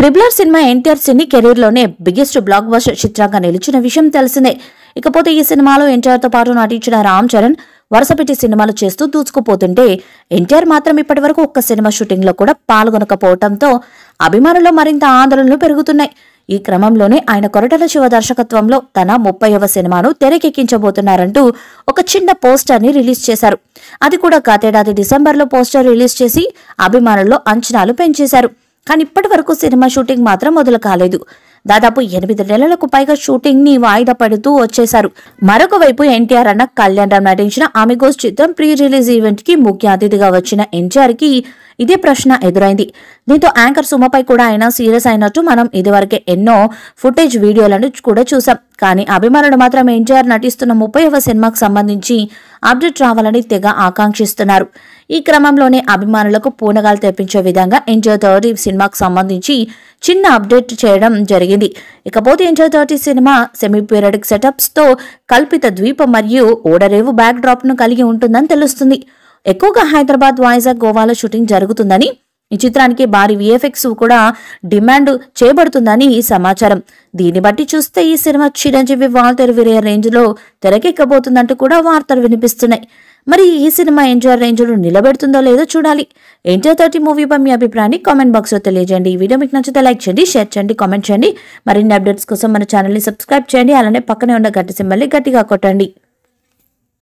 ట్రిబులర్ సినిమా ఎన్టీఆర్ సినీ కెరీర్లోనే బిగ్గెస్ట్ బ్లాక్ బస్టర్ చిత్రంగా నిలిచిన విషయం తెలిసిందే ఇకపోతే ఈ సినిమాలో ఎన్టీఆర్తో పాటు నటించిన రామ్ చరణ్ వరుసపెట్టి సినిమాలు చేస్తూ దూసుకుపోతుంటే ఎన్టీఆర్ మాత్రం ఇప్పటి వరకు ఒక్క సినిమా షూటింగ్లో కూడా పాల్గొనకపోవడంతో అభిమానులు మరింత ఆందోళనలు పెరుగుతున్నాయి ఈ క్రమంలోనే ఆయన కొరటల శివ దర్శకత్వంలో తన ముప్పైవ సినిమాను తెరకెక్కించబోతున్నారంటూ ఒక చిన్న పోస్టర్ని రిలీజ్ చేశారు అది కూడా గతేడాది డిసెంబర్లో పోస్టర్ రిలీజ్ చేసి అభిమానుల్లో అంచనాలు పెంచేశారు కానీ ఇప్పటి వరకు సినిమా షూటింగ్ మాత్రం మొదలు కాలేదు దాదాపు ఎనిమిది నెలలకు పైగా షూటింగ్ ని వాయిదా పడుతూ వచ్చేశారు మరొక వైపు ఎన్టీఆర్ అన్న కళ్యాణ్ రామ్ నటించిన ఆమెగోస్ చిత్రం ప్రీ రిలీజ్ ఈవెంట్ కి ముఖ్య అతిథిగా వచ్చిన ఎన్టీఆర్ కి ఇదే ప్రశ్న ఎదురైంది దీంతో యాంకర్ సుమపై కూడా ఆయన సీరియస్ అయినట్టు మనం ఇదివరకే ఎన్నో ఫుటేజ్ వీడియోలను కూడా చూసాం కానీ అభిమానులు మాత్రం ఎన్టీఆర్ నటిస్తున్న ముప్పై సినిమాకు సంబంధించి అప్డేట్ రావాలని తెగ ఆకాంక్షిస్తున్నారు ఈ క్రమంలోనే అభిమానులకు పూనగాలు తెప్పించే విధంగా ఎంజాయ్ థర్టీ సినిమాకు సంబంధించి చిన్న అప్డేట్ చేయడం జరిగింది ఇకపోతే ఎంజాయ్ థర్టీ సినిమా సెమీ పీరియడిక్ సెటప్స్తో కల్పిత ద్వీపం మరియు ఓడరేవు బ్యాక్ డ్రాప్ను కలిగి ఉంటుందని తెలుస్తుంది ఎక్కువగా హైదరాబాద్ వాయిజాగ్ గోవాలో షూటింగ్ జరుగుతుందని ఈ చిత్రానికి భారీ విఎఫ్ఎక్స్ కూడా డిమాండ్ చేయబడుతుందని సమాచారం దీన్ని బట్టి చూస్తే ఈ సినిమా చిరంజీవి వాల్తెర విరే రేంజ్లో తెరకెక్కబోతుందంటూ కూడా వార్తలు వినిపిస్తున్నాయి మరి ఈ సినిమా రేంజ్ రేంజ్లో నిలబెడుతుందో లేదో చూడాలి ఎన్టీఆర్ థర్టీ పై మీ అభిప్రాయాన్ని కామెంట్ లో తెలియజేయండి ఈ వీడియో మీకు నచ్చితే లైక్ చేయండి షేర్ చేయండి కామెంట్ చేయండి మరిన్ని అప్డేట్స్ కోసం మన ఛానల్ని సబ్స్క్రైబ్ చేయండి అలానే పక్కనే ఉన్న గట్టి సింబల్ని గట్టిగా కొట్టండి